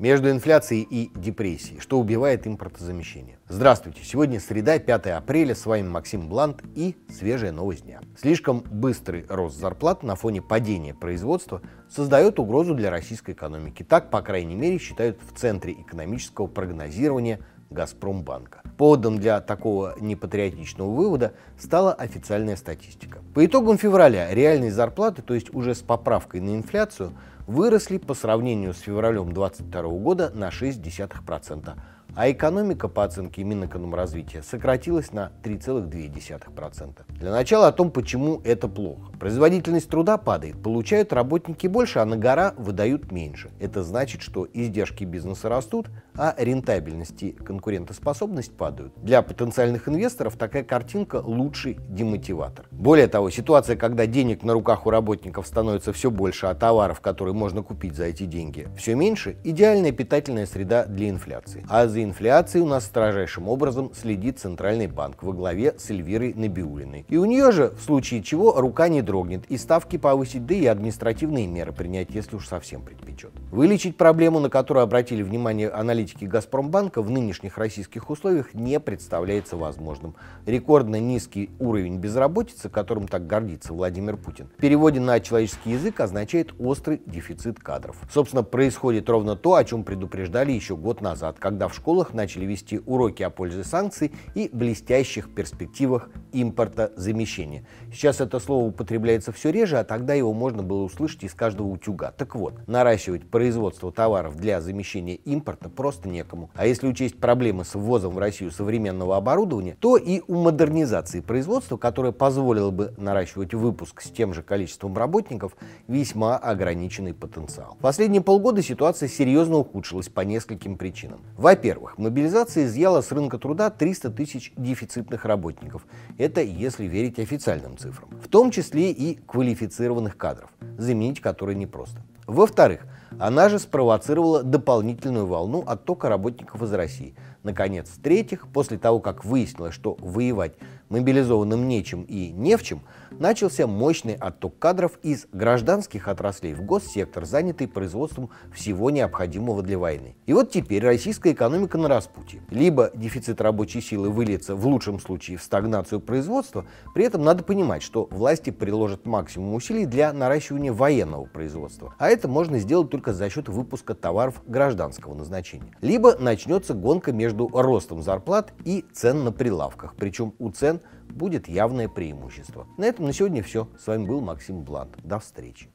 между инфляцией и депрессией, что убивает импортозамещение. Здравствуйте, сегодня среда, 5 апреля, с вами Максим Блант и свежая новость дня. Слишком быстрый рост зарплат на фоне падения производства создает угрозу для российской экономики. Так, по крайней мере, считают в Центре экономического прогнозирования Газпромбанка. Поводом для такого непатриотичного вывода стала официальная статистика. По итогам февраля реальные зарплаты, то есть уже с поправкой на инфляцию, выросли по сравнению с февралем 2022 года на 0,6%, а экономика, по оценке Минэкономразвития, сократилась на 3,2%. Для начала о том, почему это плохо. Производительность труда падает, получают работники больше, а на гора выдают меньше. Это значит, что издержки бизнеса растут, а рентабельность и конкурентоспособность падают. Для потенциальных инвесторов такая картинка лучший демотиватор. Более того, ситуация, когда денег на руках у работников становится все больше, а товаров, которые можно купить за эти деньги, все меньше, идеальная питательная среда для инфляции. А за инфляцией у нас строжайшим образом следит Центральный банк во главе с Эльвирой Набиулиной. И у нее же, в случае чего, рука не дрогнет, и ставки повысить, да и административные меры принять, если уж совсем предпечет. Вылечить проблему, на которую обратили внимание аналитики политики Газпромбанка в нынешних российских условиях не представляется возможным. Рекордно низкий уровень безработицы, которым так гордится Владимир Путин, в переводе на человеческий язык означает острый дефицит кадров. Собственно, происходит ровно то, о чем предупреждали еще год назад, когда в школах начали вести уроки о пользе санкций и блестящих перспективах импорта замещения. Сейчас это слово употребляется все реже, а тогда его можно было услышать из каждого утюга. Так вот, наращивать производство товаров для замещения импорта просто просто некому. А если учесть проблемы с ввозом в Россию современного оборудования, то и у модернизации производства, которое позволило бы наращивать выпуск с тем же количеством работников, весьма ограниченный потенциал. В последние полгода ситуация серьезно ухудшилась по нескольким причинам. Во-первых, мобилизация изъяла с рынка труда 300 тысяч дефицитных работников. Это если верить официальным цифрам. В том числе и квалифицированных кадров, заменить которые непросто. Во-вторых, она же спровоцировала дополнительную волну оттока работников из России. Наконец, в-третьих, после того, как выяснилось, что воевать мобилизованным нечем и не в чем, начался мощный отток кадров из гражданских отраслей в госсектор, занятый производством всего необходимого для войны. И вот теперь российская экономика на распутье. Либо дефицит рабочей силы выльется в лучшем случае в стагнацию производства, при этом надо понимать, что власти приложат максимум усилий для наращивания военного производства, а это можно сделать только за счет выпуска товаров гражданского назначения. Либо начнется гонка между ростом зарплат и цен на прилавках, причем у цен будет явное преимущество. На этом на сегодня все. С вами был Максим Блант. До встречи.